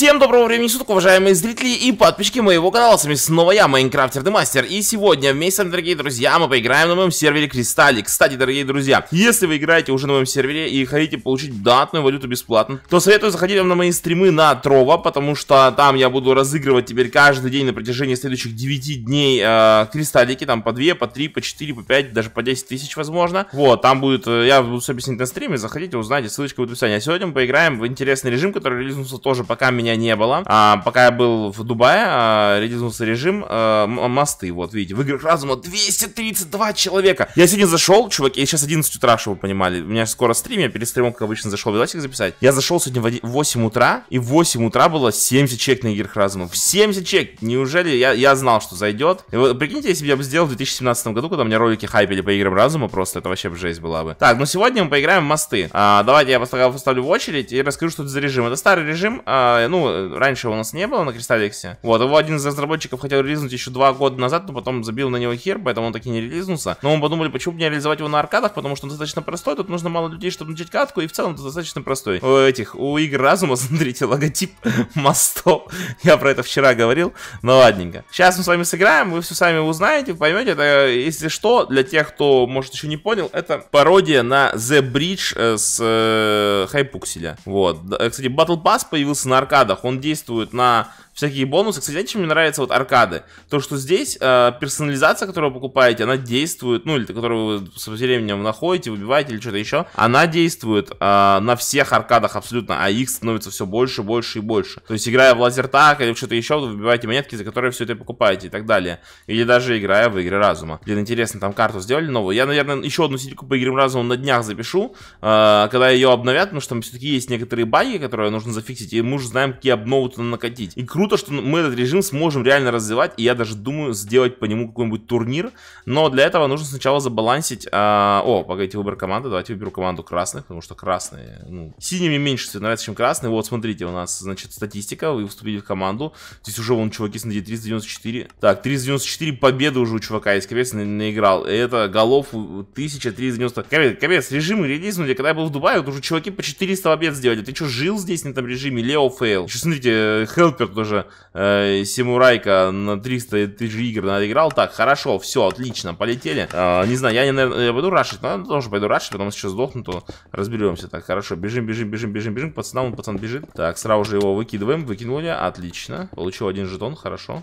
Всем доброго времени суток, уважаемые зрители и подписчики моего канала, с вами снова я, Майнкрафтер Демастер, и сегодня вместе с вами, дорогие друзья, мы поиграем на моем сервере Кристаллик. Кстати, дорогие друзья, если вы играете уже на моем сервере и хотите получить датную валюту бесплатно, то советую заходить вам на мои стримы на Трова, потому что там я буду разыгрывать теперь каждый день на протяжении следующих 9 дней э, Кристаллики, там по 2, по 3, по 4, по 5, даже по 10 тысяч, возможно. Вот, там будет, э, я буду все объяснить на стриме, заходите, узнайте, ссылочка в описании. А сегодня мы поиграем в интересный режим, который релизнулся тоже пока меня меня не было. А, пока я был в Дубае, а, редизнулся режим а, а, мосты. Вот, видите, в играх разума 232 человека. Я сегодня зашел, чуваки, я сейчас 11 утра, чтобы вы понимали. У меня скоро стрим, я перед стримом, как обычно, зашел видосик записать. Я зашел сегодня в 8 утра, и в 8 утра было 70 человек на играх разума. 70 человек. Неужели я, я знал, что зайдет? И вы, прикиньте, если бы я бы сделал в 2017 году, когда у меня ролики хайпили по играм разума, просто это вообще жесть была бы. Так, ну сегодня мы поиграем в мосты. А, давайте я поставлю в очередь и расскажу, что это за режим. Это старый режим, а, ну, ну, раньше его у нас не было на Кристалликсе. Вот, его один из разработчиков хотел релизнуть еще два года назад, но потом забил на него хер, поэтому он таки не релизнулся. Но мы подумали, почему бы не реализовать его на аркадах, потому что он достаточно простой, тут нужно мало людей, чтобы начать катку, и в целом это достаточно простой. У этих, у игр разума, смотрите, логотип мостов. Я про это вчера говорил, но ну, ладненько. Сейчас мы с вами сыграем, вы все сами узнаете, поймете. Это, если что, для тех, кто, может, еще не понял, это пародия на The Bridge э, с э, Хайпукселя. Вот. Кстати, Battle Pass появился на аркадах снарядах. Он действует на всякие бонусы. Кстати, знаете, чем мне нравятся вот аркады? То, что здесь э, персонализация, которую вы покупаете, она действует, ну, или которую вы со временем находите, выбиваете или что-то еще, она действует э, на всех аркадах абсолютно, а их становится все больше, больше и больше. То есть, играя в лазертак или что-то еще, вы выбиваете монетки, за которые все это покупаете и так далее. Или даже играя в игры разума. Блин, интересно, там карту сделали новую. Я, наверное, еще одну сетику по играм разума на днях запишу, э, когда ее обновят, потому что там все-таки есть некоторые баги, которые нужно зафиксить, и мы уже знаем, какие обновы туда накатить. И круто то, что мы этот режим сможем реально развивать, и я даже думаю сделать по нему какой-нибудь турнир, но для этого нужно сначала забалансить... А... О, погодите, выбор команды, давайте выберу команду красных, потому что красные... Ну, синим мне меньше всего нравится, чем красные. Вот, смотрите, у нас, значит, статистика, вы вступили в команду. Здесь уже, вон, чуваки, смотрите, 394. Так, 394 победы уже у чувака есть, капец, на наиграл. это голов 1390. Капец, капец, режим релизнули. Когда я был в Дубае, вот уже чуваки по 400 побед сделали. Ты что, жил здесь на этом режиме? Лео фейл. Еще, смотрите, э, хелпер тоже же э, Симурайка на 300 тысяч игр наиграл. Так, хорошо, все, отлично, полетели. Э, не знаю, я, не, наверное, я пойду рашить, но я тоже пойду рашить, потому что сейчас сдохну, то разберемся. Так, хорошо, бежим, бежим, бежим, бежим, бежим. Пацанам он пацан бежит. Так, сразу же его выкидываем, выкинули, отлично. Получил один жетон, хорошо.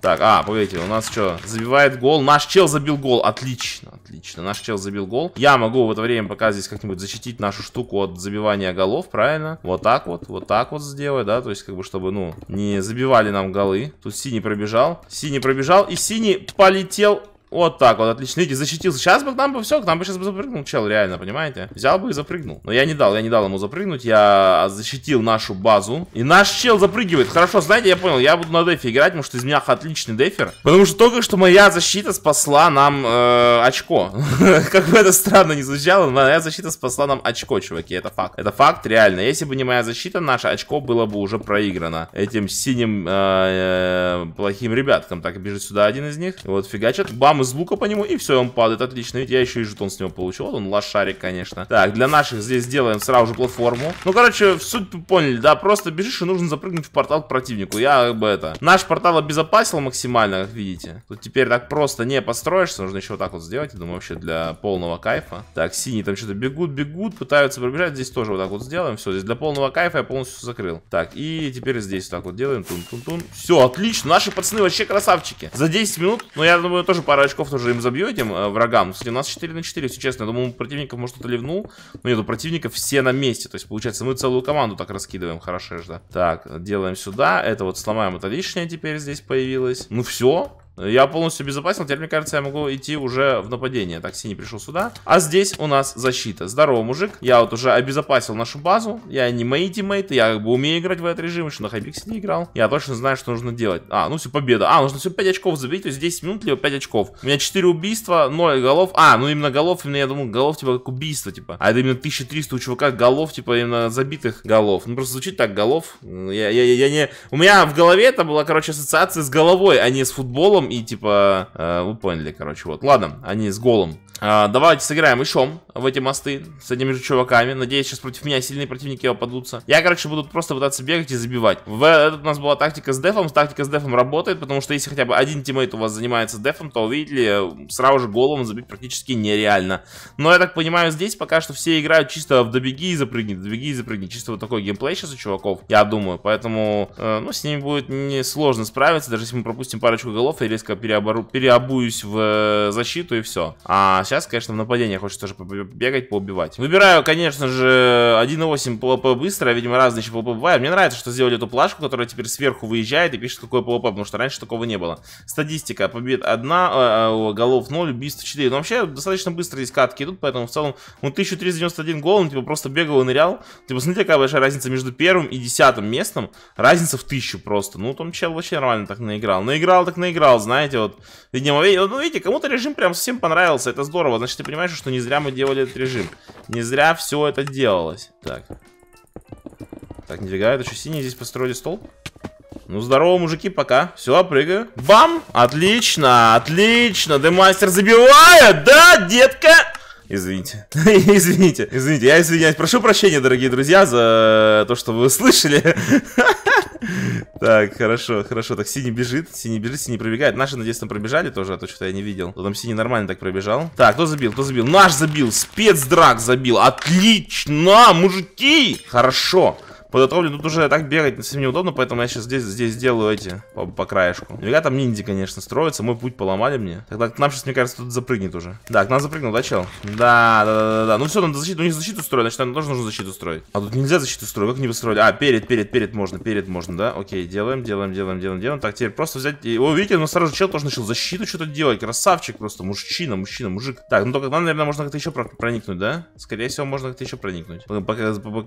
Так, а, погодите, у нас что, забивает гол. Наш чел забил гол, отлично, отлично. Наш чел забил гол. Я могу в это время пока здесь как-нибудь защитить нашу штуку от забивания голов, правильно? Вот так вот, вот так вот сделать, да, то есть как бы, чтобы, ну, не забивали нам голы. Тут синий пробежал, синий пробежал, и синий полетел вот так вот, отлично. Видите, защитился. Сейчас бы к нам бы все, к нам бы сейчас бы запрыгнул чел, реально, понимаете? Взял бы и запрыгнул. Но я не дал, я не дал ему запрыгнуть. Я защитил нашу базу. И наш чел запрыгивает. Хорошо, знаете, я понял, я буду на дефе играть, потому что из меня отличный дефер. Потому что только что моя защита спасла нам э, очко. Как бы это странно не звучало, но моя защита спасла нам очко, чуваки. Это факт. Это факт, реально. Если бы не моя защита, наше очко было бы уже проиграно этим синим э, э, плохим ребяткам. Так, бежит сюда один из них. Вот фигачат. Бам, из лука по нему, и все, он падает. Отлично, ведь я еще и жетон с него получил. Вот он лошарик, конечно. Так, для наших здесь сделаем сразу же платформу. Ну, короче, суть поняли, да, просто бежишь и нужно запрыгнуть в портал к противнику. Я как бы это... Наш портал обезопасил максимально, как видите. Тут теперь так просто не построишься. Нужно еще вот так вот сделать, я думаю, вообще для полного кайфа. Так, синие там что-то бегут, бегут, пытаются пробежать. Здесь тоже вот так вот сделаем. Все, здесь для полного кайфа я полностью закрыл. Так, и теперь здесь вот так вот делаем. Тун-тун-тун. Все, отлично. Наши пацаны вообще красавчики. За 10 минут, ну, я думаю, тоже пора очков тоже им забью этим э, врагам. Кстати, у нас 4 на 4, если честно. Я думаю, противников, может, кто-то ливнул. Но нет, у противников все на месте. То есть, получается, мы целую команду так раскидываем. Хорошо, да. Так, делаем сюда. Это вот сломаем, это лишнее теперь здесь появилось. Ну все, я полностью безопасен. Теперь, мне кажется, я могу идти уже в нападение. Такси не пришел сюда. А здесь у нас защита. Здорово, мужик. Я вот уже обезопасил нашу базу. Я не мои тиммейты. Я как бы умею играть в этот режим. Еще на хайпиксе не играл. Я точно знаю, что нужно делать. А, ну все, победа. А, нужно все 5 очков забить. То есть 10 минут, либо 5 очков. У меня 4 убийства, 0 голов. А, ну именно голов. Именно я думал, голов типа как убийство, типа. А это именно 1300 у чувака голов, типа именно забитых голов. Ну просто звучит так, голов. Я, я, я, я не... У меня в голове это была, короче, ассоциация с головой, а не с футболом и типа, э, вы поняли, короче, вот. Ладно, они с голом. А, давайте сыграем еще в эти мосты с этими же чуваками. Надеюсь, сейчас против меня сильные противники попадутся. Я, короче, буду просто пытаться бегать и забивать. В этот у нас была тактика с дефом. Тактика с дефом работает, потому что если хотя бы один тиммейт у вас занимается дефом, то, увидели сразу же голом забить практически нереально. Но я так понимаю, здесь пока что все играют чисто в добеги и запрыгни, добеги и запрыгни. Чисто вот такой геймплей сейчас у чуваков, я думаю. Поэтому, э, ну, с ними будет несложно справиться, даже если мы пропустим парочку голов и резко переобору... переобуюсь в э, защиту и все. А сейчас, конечно, в нападение хочется тоже побегать, поубивать. Выбираю, конечно же, 1.8 ПВП быстро, видимо, разные еще ПВП бывают. Мне нравится, что сделали эту плашку, которая теперь сверху выезжает и пишет, какой ПВП, потому что раньше такого не было. Статистика. Побед 1, э, э, голов 0, убийств 4. Но ну, вообще, достаточно быстро здесь катки идут, поэтому в целом, ну, 1391 гол, он, типа, просто бегал и нырял. Типа, смотрите, какая большая разница между первым и десятым местом. Разница в тысячу просто. Ну, там чел вообще нормально так наиграл. Наиграл, так наиграл знаете, вот, видимо, ну, видите, кому-то режим прям совсем понравился, это здорово, значит, ты понимаешь, что не зря мы делали этот режим, не зря все это делалось, так, так, не двигает, еще синий здесь построили стол ну, здорово, мужики, пока. Все, прыгаю. Бам! Отлично, отлично. Демастер забивает. Да, детка! Извините. извините. Извините. Я извиняюсь. Прошу прощения, дорогие друзья, за то, что вы услышали. Так, хорошо, хорошо. Так, синий бежит, синий бежит, синий пробегает. Наши, надеюсь, там пробежали тоже, а то что-то я не видел. Кто там синий нормально так пробежал. Так, кто забил, кто забил? Наш забил, спецдрак забил. Отлично, мужики! Хорошо. Подготовлен, тут уже так бегать совсем неудобно, поэтому я сейчас здесь, здесь сделаю эти по, по краешку. Наверняка ну, там ниндзя, конечно, строится. Мой путь поломали мне. Тогда к нам сейчас, мне кажется, тут запрыгнет уже. Да, к нам запрыгнул, да, чел? Да, да, да, да. да. Ну все, надо защиту. У ну, них защиту строить, значит, нам тоже нужно защиту строить. А тут нельзя защиту строить. Как не построили? А, перед, перед, перед можно, перед можно, да? Окей, делаем, делаем, делаем, делаем, делаем. Так, теперь просто взять. О, видите, ну сразу чел тоже начал защиту что-то делать. Красавчик просто. Мужчина, мужчина, мужик. Так, ну только нам, наверное, можно как-то еще проникнуть, да? Скорее всего, можно как-то еще проникнуть.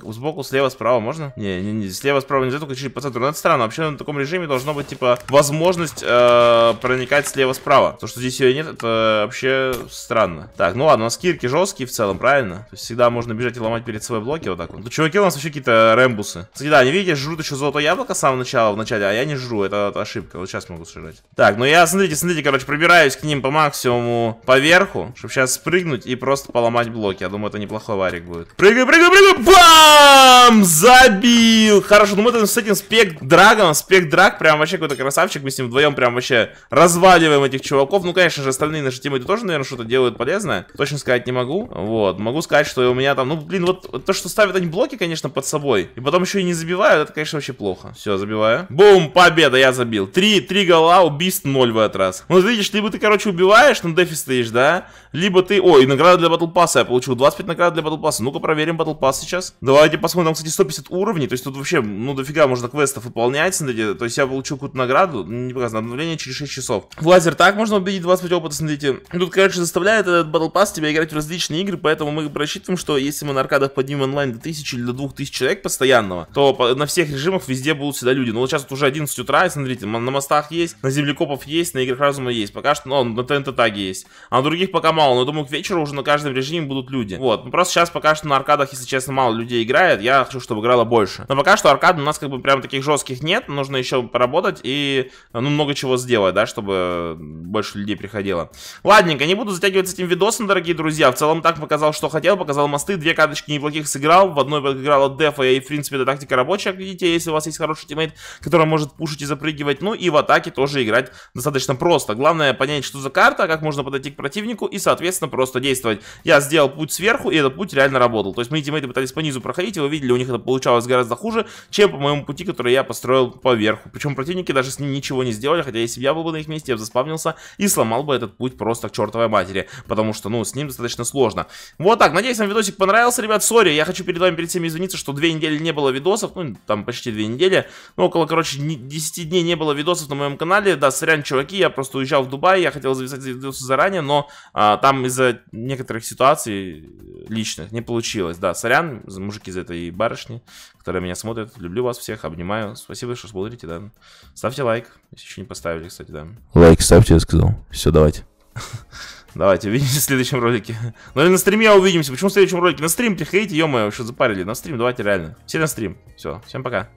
сбоку, слева, справа можно? Не, не, не, слева справа нельзя, только чуть по центру. Но это странно. Вообще на таком режиме должно быть, типа, возможность э, проникать слева справа. То, что здесь ее нет, это вообще странно. Так, ну ладно, у нас кирки жесткие в целом, правильно? То есть всегда можно бежать и ломать перед собой блоки вот так вот. Ну, чуваки у нас вообще какие-то рэмбусы. Кстати, да, не видите, жрут еще золотое яблоко с самого начала, в начале, а я не жру, это, это ошибка. Вот сейчас могу сжать. Так, ну я, смотрите, смотрите, короче, пробираюсь к ним по максимуму поверху, чтобы сейчас спрыгнуть и просто поломать блоки. Я думаю, это неплохой варик будет. Прыгай, прыгай, прыгай! Бам! Забил! Добил! Хорошо, ну мы там с этим спек драгом, спек драг, прям вообще какой-то красавчик, мы с ним вдвоем прям вообще разваливаем этих чуваков. Ну, конечно же, остальные наши тиммейты тоже, наверное, что-то делают полезное. Точно сказать не могу. Вот, могу сказать, что у меня там, ну, блин, вот то, что ставят они блоки, конечно, под собой, и потом еще и не забивают, это, конечно, вообще плохо. Все, забиваю. Бум, победа, я забил. Три, три гола, убийств ноль в этот раз. Вот ну, видишь, либо ты, короче, убиваешь, на дефи стоишь, да, либо ты... Ой, награда для батл пасса я получил, 25 наград для батл пасса. Ну-ка проверим батл пасс сейчас. Давайте посмотрим, там, кстати, 150 уровней уровней, то есть тут вообще, ну, дофига можно квестов выполнять, смотрите, то есть я получил какую-то награду, ну, не показано, обновление через 6 часов. В лазер так можно убедить 25 опыта, смотрите. Тут, короче, заставляет этот Battle Pass тебя играть в различные игры, поэтому мы рассчитываем, что если мы на аркадах поднимем онлайн до 1000 или до 2000 человек постоянного, то на всех режимах везде будут всегда люди. Но вот сейчас вот уже 11 утра, и смотрите, на мостах есть, на землекопов есть, на играх разума есть, пока что, ну, на ТНТ таге есть. А на других пока мало, но думаю, к вечеру уже на каждом режиме будут люди. Вот, ну, просто сейчас пока что на аркадах, если честно, мало людей играет, я хочу, чтобы играло больше больше. Но пока что аркад у нас как бы прям таких жестких нет, нужно еще поработать и, ну, много чего сделать, да, чтобы больше людей приходило. Ладненько, не буду затягивать с этим видосом, дорогие друзья. В целом так показал, что хотел, показал мосты, две карточки неплохих сыграл, в одной подыграл от дефа, и, в принципе, эта тактика рабочая, как видите, если у вас есть хороший тиммейт, который может пушить и запрыгивать, ну, и в атаке тоже играть достаточно просто. Главное понять, что за карта, как можно подойти к противнику и, соответственно, просто действовать. Я сделал путь сверху, и этот путь реально работал. То есть мои тиммейты пытались по низу проходить, и вы видели, у них это получалось гораздо хуже, чем по моему пути, который я построил поверху, Причем противники даже с ним ничего не сделали, хотя если бы я был бы на их месте, я бы заспавнился и сломал бы этот путь просто к чертовой матери, потому что, ну, с ним достаточно сложно. Вот так, надеюсь, вам видосик понравился, ребят, сори, я хочу перед вами перед всеми извиниться, что две недели не было видосов, ну, там почти две недели, ну, около, короче, 10 дней не было видосов на моем канале, да, сорян, чуваки, я просто уезжал в Дубай, я хотел записать видосы заранее, но а, там из-за некоторых ситуаций личных не получилось, да, сорян, мужики за это и барышни, которые меня смотрят. Люблю вас всех, обнимаю. Спасибо, что смотрите, да. Ставьте лайк, если еще не поставили, кстати, да. Лайк ставьте, я сказал. Все, давайте. Давайте, увидимся в следующем ролике. Ну или на стриме увидимся. Почему в следующем ролике? На стрим приходите, ё-моё, что запарили. На стрим, давайте реально. Все на стрим. Все, всем пока.